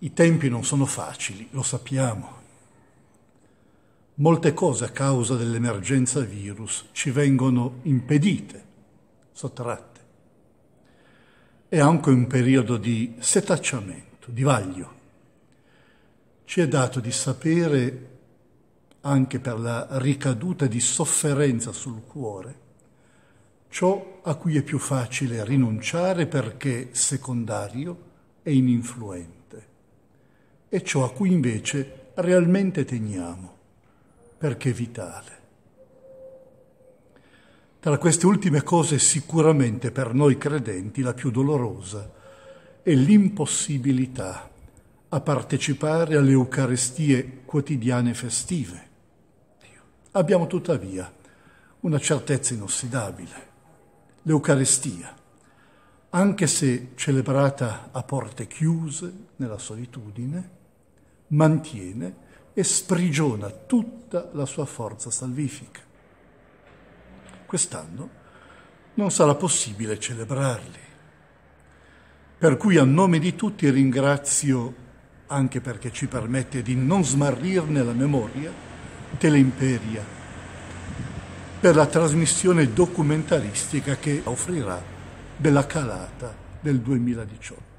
I tempi non sono facili, lo sappiamo. Molte cose a causa dell'emergenza virus ci vengono impedite, sottratte. È anche un periodo di setacciamento, di vaglio. Ci è dato di sapere, anche per la ricaduta di sofferenza sul cuore, ciò a cui è più facile rinunciare perché secondario e ininfluente e ciò a cui invece realmente teniamo, perché vitale. Tra queste ultime cose sicuramente per noi credenti la più dolorosa è l'impossibilità a partecipare alle Eucaristie quotidiane festive. Abbiamo tuttavia una certezza inossidabile, l'Eucaristia, anche se celebrata a porte chiuse, nella solitudine, mantiene e sprigiona tutta la sua forza salvifica. Quest'anno non sarà possibile celebrarli. Per cui a nome di tutti ringrazio, anche perché ci permette di non smarrirne la memoria, Teleimperia per la trasmissione documentaristica che offrirà della calata del 2018.